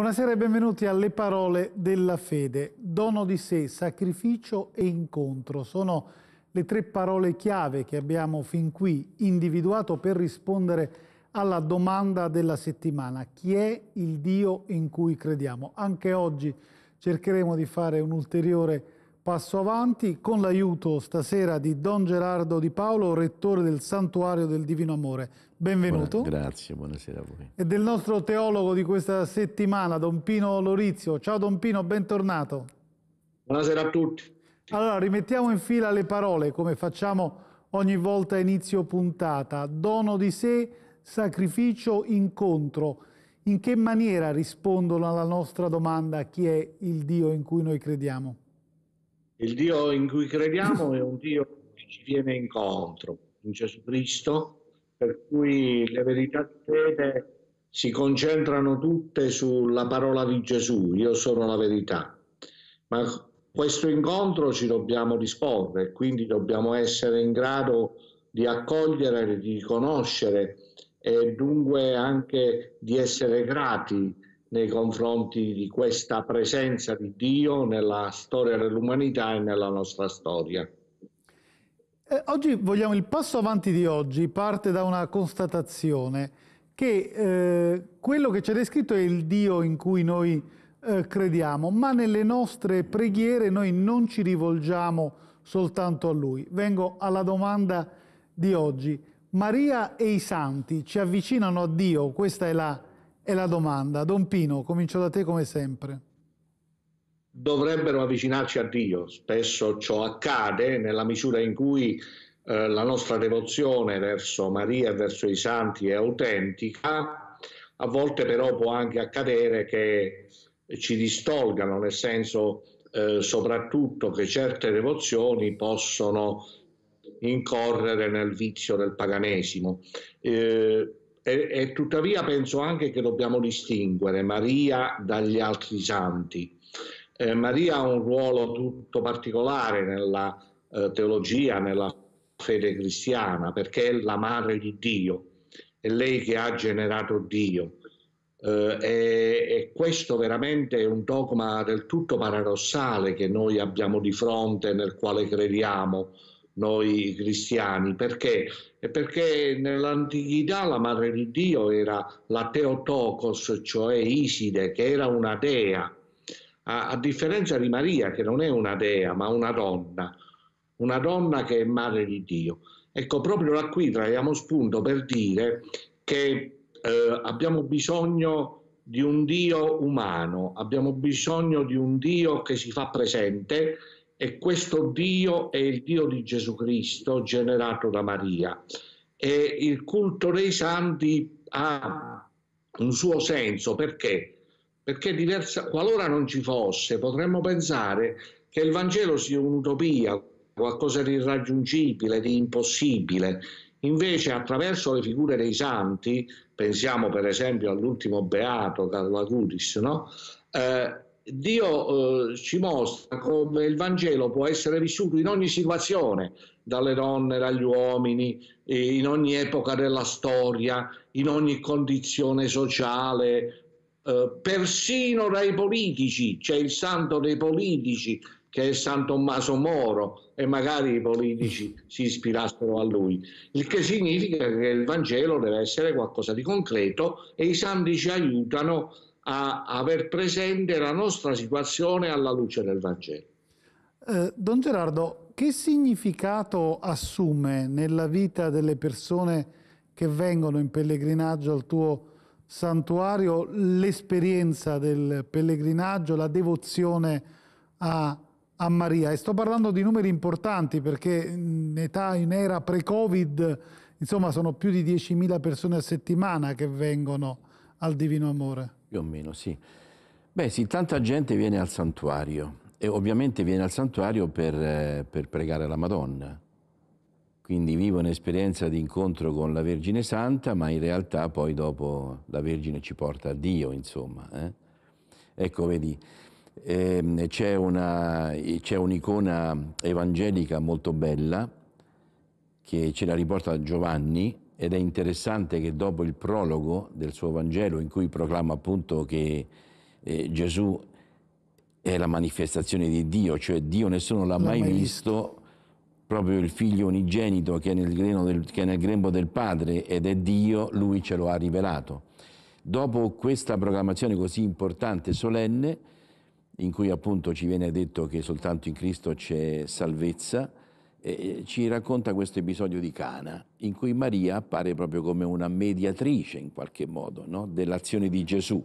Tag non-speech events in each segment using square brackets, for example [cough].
Buonasera e benvenuti alle parole della fede. Dono di sé, sacrificio e incontro sono le tre parole chiave che abbiamo fin qui individuato per rispondere alla domanda della settimana. Chi è il Dio in cui crediamo? Anche oggi cercheremo di fare un ulteriore Passo avanti con l'aiuto stasera di Don Gerardo Di Paolo, rettore del Santuario del Divino Amore. Benvenuto. Buona, grazie, buonasera a voi. E del nostro teologo di questa settimana, Don Pino Lorizio. Ciao Don Pino, bentornato. Buonasera a tutti. Allora, rimettiamo in fila le parole, come facciamo ogni volta a inizio puntata. Dono di sé, sacrificio, incontro. In che maniera rispondono alla nostra domanda chi è il Dio in cui noi crediamo? Il Dio in cui crediamo è un Dio che ci viene incontro, in Gesù Cristo, per cui le verità di fede si concentrano tutte sulla parola di Gesù, io sono la verità. Ma questo incontro ci dobbiamo disporre, quindi dobbiamo essere in grado di accogliere, di conoscere e dunque anche di essere grati nei confronti di questa presenza di Dio nella storia dell'umanità e nella nostra storia. Eh, oggi vogliamo il passo avanti di oggi parte da una constatazione che eh, quello che c'è descritto è il Dio in cui noi eh, crediamo, ma nelle nostre preghiere noi non ci rivolgiamo soltanto a Lui. Vengo alla domanda di oggi. Maria e i santi ci avvicinano a Dio, questa è la è la domanda. Don Pino, comincio da te come sempre. Dovrebbero avvicinarci a Dio, spesso ciò accade nella misura in cui eh, la nostra devozione verso Maria e verso i santi è autentica, a volte però può anche accadere che ci distolgano, nel senso eh, soprattutto che certe devozioni possono incorrere nel vizio del paganesimo. Eh, e, e, tuttavia penso anche che dobbiamo distinguere Maria dagli altri santi. Eh, Maria ha un ruolo tutto particolare nella eh, teologia, nella fede cristiana, perché è la madre di Dio, è lei che ha generato Dio. Eh, e, e questo veramente è un dogma del tutto paradossale che noi abbiamo di fronte, nel quale crediamo, noi cristiani, perché? Perché nell'antichità la madre di Dio era la Teotokos, cioè Iside, che era una dea, a, a differenza di Maria, che non è una dea, ma una donna, una donna che è madre di Dio. Ecco, proprio da qui traiamo spunto per dire che eh, abbiamo bisogno di un Dio umano, abbiamo bisogno di un Dio che si fa presente e questo Dio è il Dio di Gesù Cristo generato da Maria. E il culto dei santi ha un suo senso perché? Perché diversa, qualora non ci fosse, potremmo pensare che il Vangelo sia un'utopia, qualcosa di irraggiungibile, di impossibile. Invece attraverso le figure dei santi, pensiamo per esempio all'ultimo beato Carlo Agudis, no? eh, Dio eh, ci mostra come il Vangelo può essere vissuto in ogni situazione, dalle donne, dagli uomini, in ogni epoca della storia, in ogni condizione sociale, eh, persino dai politici, c'è il santo dei politici che è San Tommaso Moro e magari i politici si ispirassero a lui, il che significa che il Vangelo deve essere qualcosa di concreto e i santi ci aiutano a a aver presente la nostra situazione alla luce del Vangelo. Eh, Don Gerardo, che significato assume nella vita delle persone che vengono in pellegrinaggio al tuo santuario l'esperienza del pellegrinaggio, la devozione a, a, Maria? E sto parlando di numeri importanti perché in età, in era pre-Covid, insomma, sono più di 10.000 persone a settimana che vengono al Divino Amore. Più o meno, sì. Beh sì, tanta gente viene al santuario e ovviamente viene al santuario per, eh, per pregare la Madonna. Quindi vivo un'esperienza di incontro con la Vergine Santa, ma in realtà poi dopo la Vergine ci porta a Dio, insomma. Eh? Ecco, vedi, ehm, c'è, una, c'è un'icona evangelica molto bella che ce la riporta Giovanni, ed è interessante che dopo il prologo del suo Vangelo in cui proclama appunto che eh, Gesù è la manifestazione di Dio, cioè Dio nessuno l'ha, mai, mai visto, visto, proprio il figlio unigenito che è, del, che è, nel grembo del Padre ed è Dio, lui ce lo ha rivelato. Dopo questa proclamazione così importante e solenne, in cui appunto ci viene detto che soltanto in Cristo c'è salvezza, eh, ci racconta questo episodio di Cana, in cui Maria appare proprio come una mediatrice in qualche modo no? dell'azione di Gesù.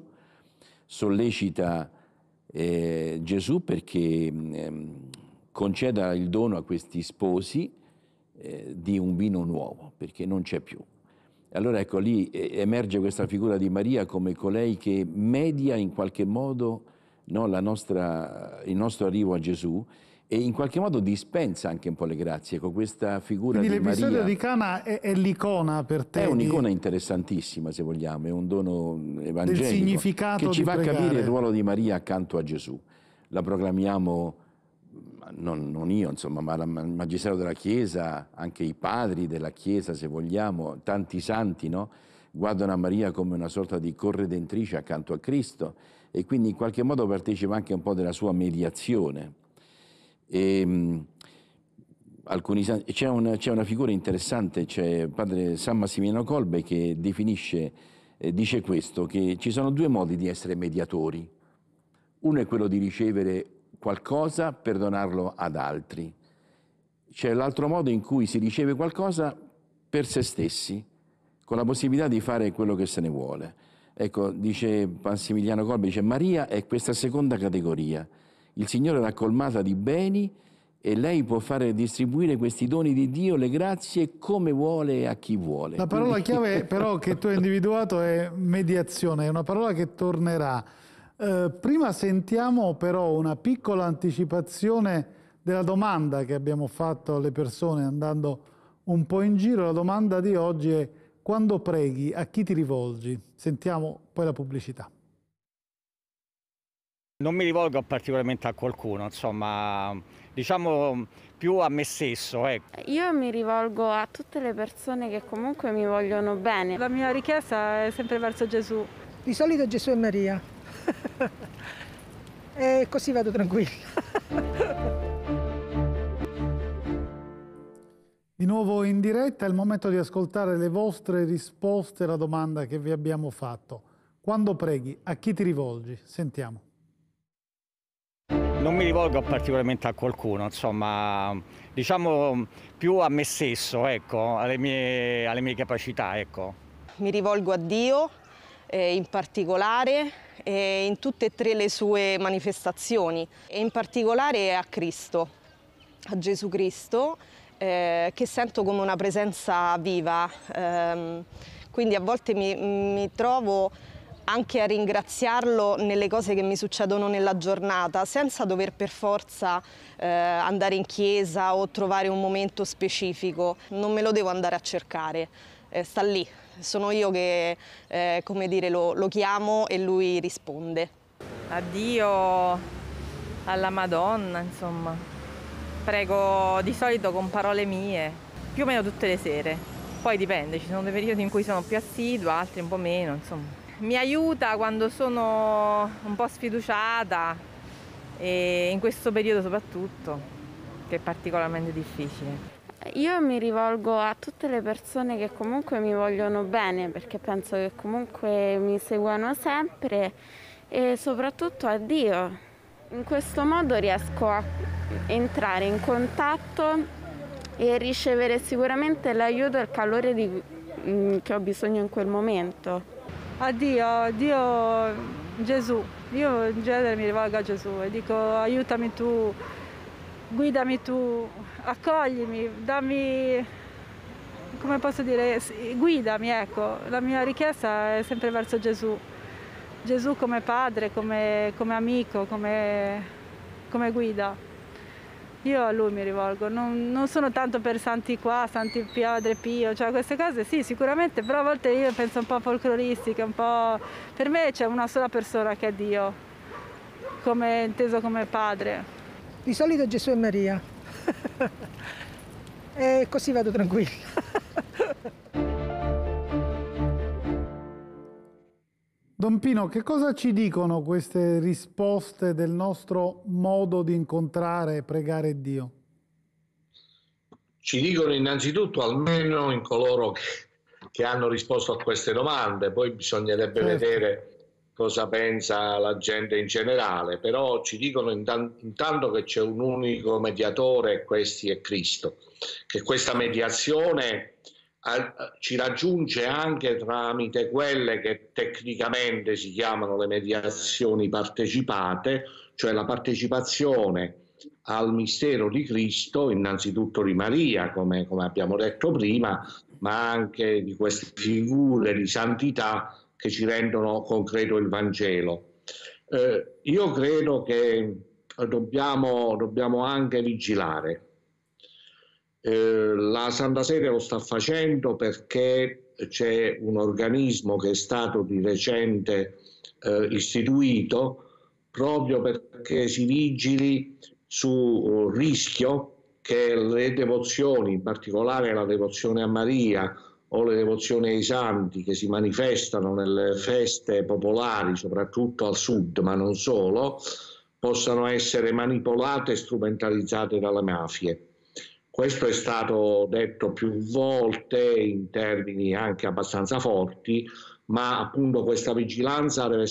Sollecita eh, Gesù perché ehm, conceda il dono a questi sposi eh, di un vino nuovo, perché non c'è più. Allora ecco lì emerge questa figura di Maria come colei che media in qualche modo no, nostra, il nostro arrivo a Gesù e in qualche modo dispensa anche un po' le grazie con ecco, questa figura Quindi di l'episodio di Cana è, è l'icona per te. È un'icona interessantissima, se vogliamo, è un dono evangelico Del significato che ci fa pregare. capire il ruolo di Maria accanto a Gesù. La proclamiamo non, non, io, insomma, ma il Magistero della Chiesa, anche i padri della Chiesa, se vogliamo, tanti santi, no? guardano a Maria come una sorta di corredentrice accanto a Cristo e quindi in qualche modo partecipa anche un po' della sua mediazione. E, ehm, alcuni, c'è, una, c'è, una, figura interessante, c'è padre San Massimiliano Colbe che definisce, eh, dice questo, che ci sono due modi di essere mediatori. Uno è quello di ricevere qualcosa per donarlo ad altri. C'è l'altro modo in cui si riceve qualcosa per se stessi, con la possibilità di fare quello che se ne vuole. Ecco, dice Massimiliano Colbe, dice Maria è questa seconda categoria il Signore l'ha colmata di beni e lei può fare distribuire questi doni di Dio, le grazie, come vuole e a chi vuole. La parola chiave però che tu hai individuato è mediazione, è una parola che tornerà. Eh, prima sentiamo però una piccola anticipazione della domanda che abbiamo fatto alle persone andando un po' in giro. La domanda di oggi è quando preghi a chi ti rivolgi? Sentiamo poi la pubblicità. Non mi rivolgo particolarmente a qualcuno, insomma, diciamo più a me stesso. Eh. Io mi rivolgo a tutte le persone che comunque mi vogliono bene. La mia richiesta è sempre verso Gesù. Di solito Gesù e Maria. [laughs] e così vado tranquilla. [laughs] Di nuovo in diretta è il momento di ascoltare le vostre risposte alla domanda che vi abbiamo fatto. Quando preghi, a chi ti rivolgi? Sentiamo non mi rivolgo particolarmente a qualcuno, insomma, diciamo più a me stesso, ecco, alle, mie, alle mie, capacità. Ecco. Mi rivolgo a Dio eh, in particolare eh, in tutte e tre le sue manifestazioni e in particolare a Cristo, a Gesù Cristo, eh, che sento come una presenza viva. Ehm, quindi a volte mi, mi trovo anche a ringraziarlo nelle cose che mi succedono nella giornata, senza dover per forza eh, andare in chiesa o trovare un momento specifico. Non me lo devo andare a cercare, eh, sta lì. Sono io che eh, come dire, lo, lo chiamo e lui risponde. Addio alla Madonna, insomma. Prego di solito con parole mie, più o meno tutte le sere. Poi dipende, ci sono dei periodi in cui sono più assidua, altri un po' meno, insomma mi aiuta quando sono un po' sfiduciata e in questo periodo soprattutto che è particolarmente difficile. Io mi rivolgo a tutte le persone che comunque mi vogliono bene perché penso che comunque mi seguano sempre e soprattutto a Dio. In questo modo riesco a entrare in contatto e ricevere sicuramente l'aiuto e il calore di, mm, che ho bisogno in quel momento a Dio, a Dio Gesù. Io in genere mi rivolgo a Gesù e dico aiutami tu, guidami tu, accoglimi, dammi, come posso dire, guidami, ecco. La mia richiesta è sempre verso Gesù. Gesù come padre, come, come amico, come, come guida. Io a lui mi rivolgo, non, non sono tanto per santi qua, santi Padre Pio, cioè queste cose sì sicuramente, però a volte io penso un po' folcloristiche, un po'... Per me c'è una sola persona che è Dio, come, inteso come padre. Di solito Gesù e Maria. [laughs] e così vado tranquilla. [laughs] Don Pino, che cosa ci dicono queste risposte del nostro modo di incontrare e pregare Dio? Ci dicono innanzitutto, almeno in coloro che, che hanno risposto a queste domande, poi bisognerebbe certo. vedere cosa pensa la gente in generale, però ci dicono intanto che c'è un unico mediatore e questi è Cristo, che questa mediazione ci raggiunge anche tramite quelle che tecnicamente si chiamano le mediazioni partecipate, cioè la partecipazione al mistero di Cristo, innanzitutto di Maria, come, come abbiamo detto prima, ma anche di queste figure di santità che ci rendono concreto il Vangelo. Eh, io credo che dobbiamo, dobbiamo anche vigilare eh, la Santa Sede lo sta facendo perché c'è un organismo che è stato di recente eh, istituito proprio perché si vigili sul eh, rischio che le devozioni, in particolare la devozione a Maria o le devozioni ai santi che si manifestano nelle feste popolari, soprattutto al sud, ma non solo, possano essere manipolate e strumentalizzate dalle mafie. Questo è stato detto più volte in termini anche abbastanza forti, ma appunto questa vigilanza deve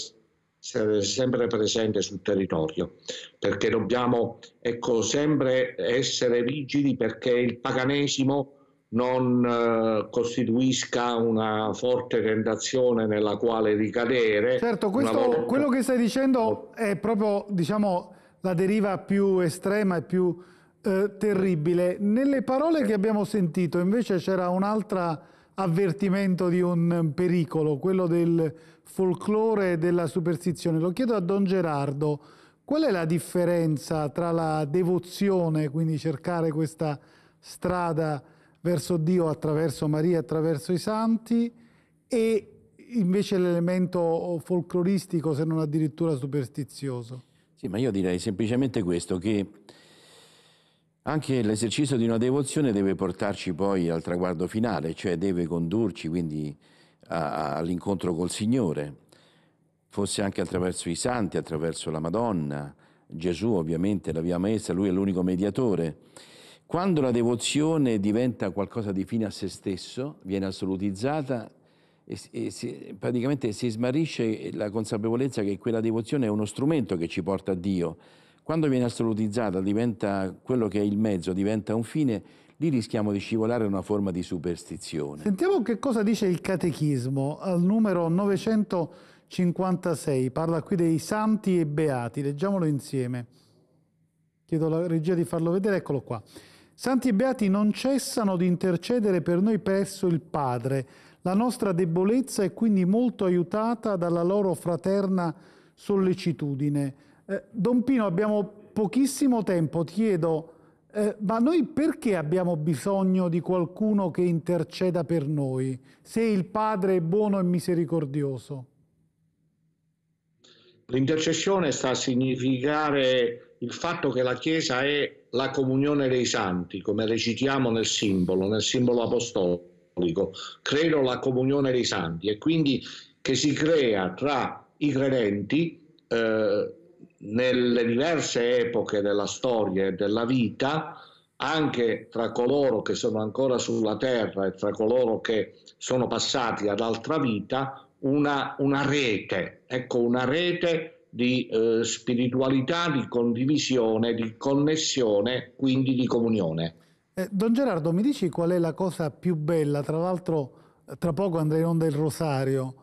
essere sempre presente sul territorio, perché dobbiamo ecco, sempre essere vigili perché il paganesimo non eh, costituisca una forte tentazione nella quale ricadere. Certo, questo, volta... quello che stai dicendo è proprio diciamo, la deriva più estrema e più eh, terribile. Nelle parole che abbiamo sentito invece c'era un altro avvertimento di un pericolo, quello del folklore e della superstizione. Lo chiedo a Don Gerardo, qual è la differenza tra la devozione, quindi cercare questa strada verso Dio attraverso Maria, attraverso i santi, e invece l'elemento folcloristico, se non addirittura superstizioso? Sì, ma io direi semplicemente questo, che anche l'esercizio di una devozione deve portarci poi al traguardo finale, cioè deve condurci quindi all'incontro col Signore, forse anche attraverso i santi, attraverso la Madonna, Gesù ovviamente, la via maestra, lui è l'unico mediatore. Quando la devozione diventa qualcosa di fine a se stesso, viene assolutizzata e, e si, praticamente si smarrisce la consapevolezza che quella devozione è uno strumento che ci porta a Dio quando viene assolutizzata, diventa quello che è il mezzo, diventa un fine, lì rischiamo di scivolare in una forma di superstizione. Sentiamo che cosa dice il Catechismo al numero 956, parla qui dei santi e beati, leggiamolo insieme. Chiedo alla regia di farlo vedere, eccolo qua. Santi e beati non cessano di intercedere per noi presso il Padre. La nostra debolezza è quindi molto aiutata dalla loro fraterna sollecitudine. Eh, Don Pino, abbiamo pochissimo tempo, ti chiedo, eh, ma noi perché abbiamo bisogno di qualcuno che interceda per noi, se il Padre è buono e misericordioso? L'intercessione sta a significare il fatto che la Chiesa è la comunione dei santi, come recitiamo nel simbolo, nel simbolo apostolico, credo la comunione dei santi e quindi che si crea tra i credenti eh, nelle diverse epoche della storia e della vita, anche tra coloro che sono ancora sulla terra e tra coloro che sono passati ad altra vita, una, una rete, ecco, una rete di eh, spiritualità, di condivisione, di connessione, quindi di comunione. Eh, Don Gerardo, mi dici qual è la cosa più bella? Tra l'altro, tra poco andrà in onda il rosario.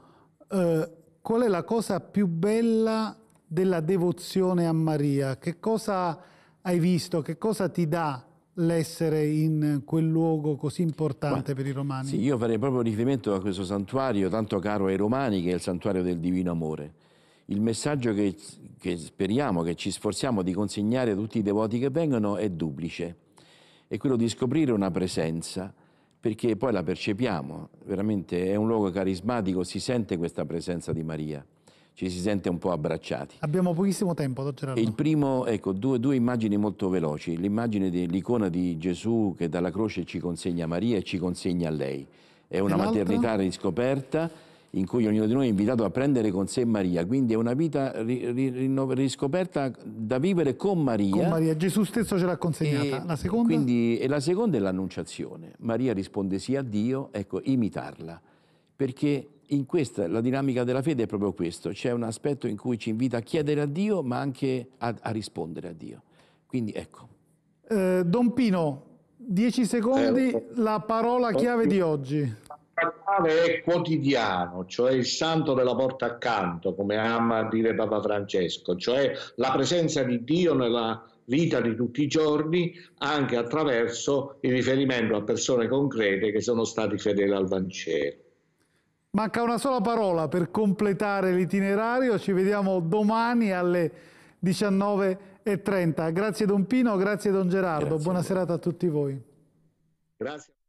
Eh, qual è la cosa più bella della devozione a Maria? Che cosa hai visto? Che cosa ti dà l'essere in quel luogo così importante Ma, per i romani? Sì, io farei proprio riferimento a questo santuario tanto caro ai romani che è il santuario del divino amore. Il messaggio che, che speriamo, che ci sforziamo di consegnare a tutti i devoti che vengono è duplice. È quello di scoprire una presenza, perché poi la percepiamo, veramente è un luogo carismatico, si sente questa presenza di Maria ci si sente un po' abbracciati. Abbiamo pochissimo tempo, Don Gerardo. Il primo, ecco, due, due immagini molto veloci. L'immagine dell'icona di Gesù che dalla croce ci consegna Maria e ci consegna a lei. È una maternità riscoperta in cui ognuno di noi è invitato a prendere con sé Maria, quindi è una vita ri, ri, riscoperta da vivere con Maria. Con Maria, Gesù stesso ce l'ha consegnata. E la seconda? Quindi, e la seconda è l'annunciazione. Maria risponde sì a Dio, ecco, imitarla, perché in questa, la dinamica della fede è proprio questo, c'è un aspetto in cui ci invita a chiedere a Dio ma anche a, a rispondere a Dio. Quindi ecco. Eh, Don Pino, 10 secondi, eh, la parola chiave di oggi. La chiave è quotidiano, cioè il santo della porta accanto, come ama dire Papa Francesco, cioè la presenza di Dio nella vita di tutti i giorni anche attraverso il riferimento a persone concrete che sono stati fedeli al Vangelo. Manca una sola parola per completare l'itinerario, ci vediamo domani alle 19.30. Grazie Don Pino, grazie Don Gerardo, grazie buona serata a tutti voi. Grazie.